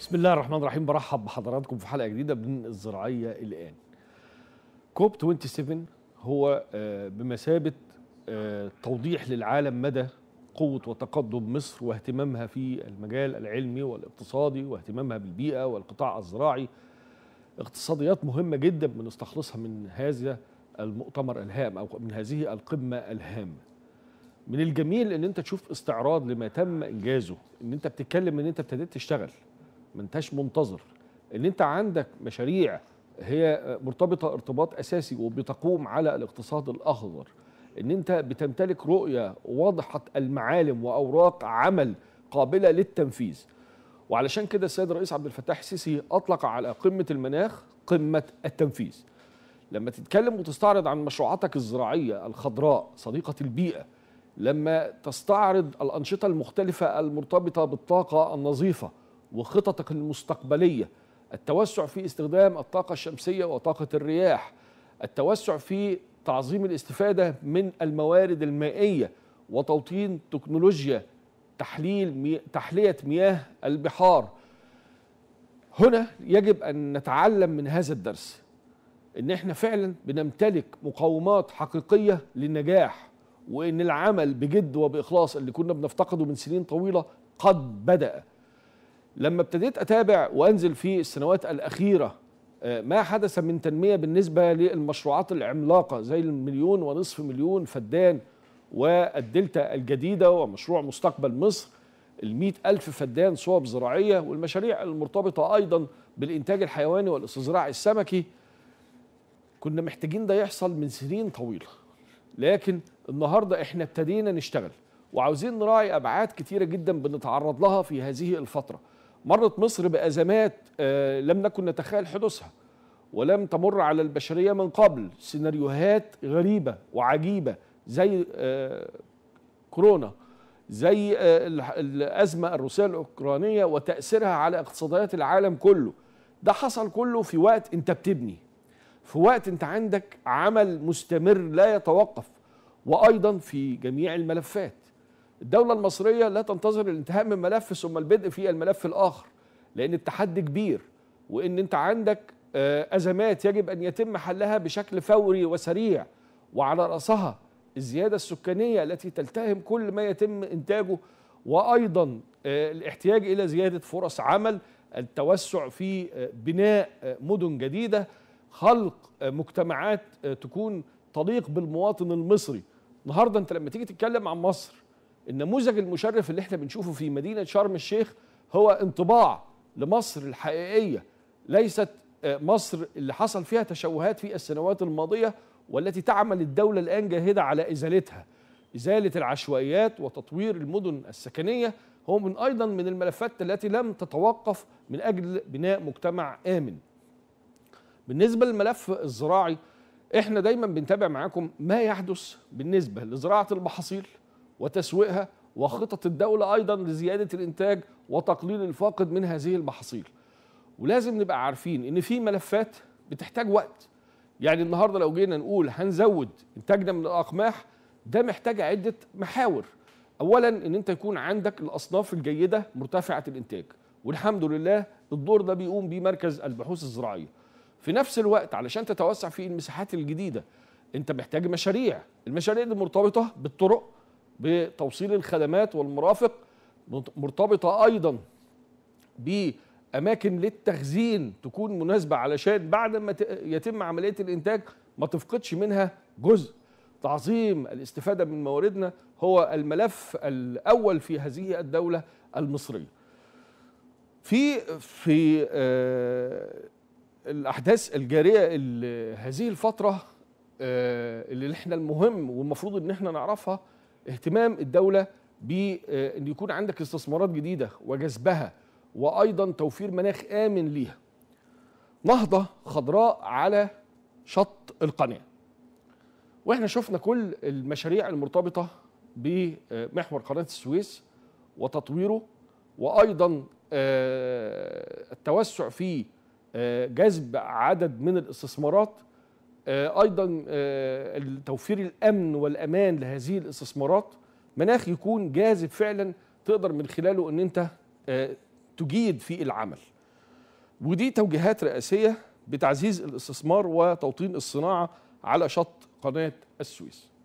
بسم الله الرحمن الرحيم برحب بحضراتكم في حلقه جديده من الزراعيه الان. كوب 27 هو آه، بمثابه آه، توضيح للعالم مدى قوه وتقدم مصر واهتمامها في المجال العلمي والاقتصادي واهتمامها بالبيئه والقطاع الزراعي. اقتصاديات مهمه جدا من من هذا المؤتمر الهام او من هذه القمه الهامه. من الجميل ان انت تشوف استعراض لما تم انجازه، ان انت بتتكلم ان انت ابتديت تشتغل ما انتش منتظر ان انت عندك مشاريع هي مرتبطه ارتباط اساسي وبتقوم على الاقتصاد الاخضر ان انت بتمتلك رؤيه واضحه المعالم واوراق عمل قابله للتنفيذ وعلشان كده السيد الرئيس عبد الفتاح السيسي اطلق على قمه المناخ قمه التنفيذ لما تتكلم وتستعرض عن مشروعاتك الزراعيه الخضراء صديقه البيئه لما تستعرض الانشطه المختلفه المرتبطه بالطاقه النظيفه وخططك المستقبليه التوسع في استخدام الطاقه الشمسيه وطاقه الرياح التوسع في تعظيم الاستفاده من الموارد المائيه وتوطين تكنولوجيا تحليل مي... تحليه مياه البحار هنا يجب ان نتعلم من هذا الدرس ان احنا فعلا بنمتلك مقومات حقيقيه للنجاح وان العمل بجد وباخلاص اللي كنا بنفتقده من سنين طويله قد بدا لما ابتديت اتابع وانزل في السنوات الاخيره آه، ما حدث من تنميه بالنسبه للمشروعات العملاقه زي المليون ونصف مليون فدان والدلتا الجديده ومشروع مستقبل مصر ال ألف فدان صوب زراعيه والمشاريع المرتبطه ايضا بالانتاج الحيواني والاستزراع السمكي كنا محتاجين ده يحصل من سنين طويله لكن النهارده احنا ابتدينا نشتغل وعاوزين نراعي ابعاد كتيره جدا بنتعرض لها في هذه الفتره مرت مصر بأزمات آه، لم نكن نتخيل حدوثها ولم تمر على البشرية من قبل سيناريوهات غريبة وعجيبة زي آه، كورونا زي آه، الأزمة الروسية الأوكرانية وتأثيرها على اقتصاديات العالم كله ده حصل كله في وقت انت بتبني في وقت انت عندك عمل مستمر لا يتوقف وأيضا في جميع الملفات الدولة المصرية لا تنتظر الانتهاء من ملف ثم البدء في الملف الآخر لأن التحدي كبير وإن أنت عندك آه، أزمات يجب أن يتم حلها بشكل فوري وسريع وعلى رأسها الزيادة السكانية التي تلتهم كل ما يتم إنتاجه وأيضا آه، الاحتياج إلى زيادة فرص عمل التوسع في آه، بناء مدن جديدة خلق مجتمعات تكون تليق بالمواطن المصري النهاردة أنت لما تيجي تتكلم عن مصر النموذج المشرف اللي احنا بنشوفه في مدينه شرم الشيخ هو انطباع لمصر الحقيقيه ليست آه، مصر اللي حصل فيها تشوهات في السنوات الماضيه والتي تعمل الدوله الان جاهده على ازالتها ازاله العشوائيات وتطوير المدن السكنيه هو من ايضا من الملفات التي لم تتوقف من اجل بناء مجتمع امن بالنسبه للملف الزراعي احنا دايما بنتابع معاكم ما يحدث بالنسبه لزراعه المحاصيل وتسويقها وخطط الدولة أيضا لزيادة الإنتاج وتقليل الفاقد من هذه المحاصيل ولازم نبقى عارفين إن في ملفات بتحتاج وقت يعني النهاردة لو جينا نقول هنزود إنتاجنا من الأقماح ده محتاج عدة محاور أولا إن أنت يكون عندك الأصناف الجيدة مرتفعة الإنتاج والحمد لله الدور ده بيقوم بيه مركز البحوث الزراعية في نفس الوقت علشان تتوسع في المساحات الجديدة انت محتاج مشاريع المشاريع دي مرتبطه بالطرق بتوصيل الخدمات والمرافق مرتبطة أيضا بأماكن للتخزين تكون مناسبة علشان بعد ما يتم عملية الإنتاج ما تفقدش منها جزء تعظيم الاستفادة من مواردنا هو الملف الأول في هذه الدولة المصرية في في آه الأحداث الجارية هذه الفترة آه اللي احنا المهم والمفروض ان احنا نعرفها اهتمام الدولة بأن آه، يكون عندك استثمارات جديدة وجذبها وأيضا توفير مناخ آمن ليها نهضة خضراء على شط القناة واحنا شفنا كل المشاريع المرتبطة بمحور آه، قناة السويس وتطويره وأيضا آه، التوسع في جذب عدد من الاستثمارات آه، ايضا آه، توفير الامن والامان لهذه الاستثمارات مناخ يكون جاذب فعلا تقدر من خلاله ان انت آه، تجيد في العمل ودي توجيهات رئاسيه بتعزيز الاستثمار وتوطين الصناعه على شط قناه السويس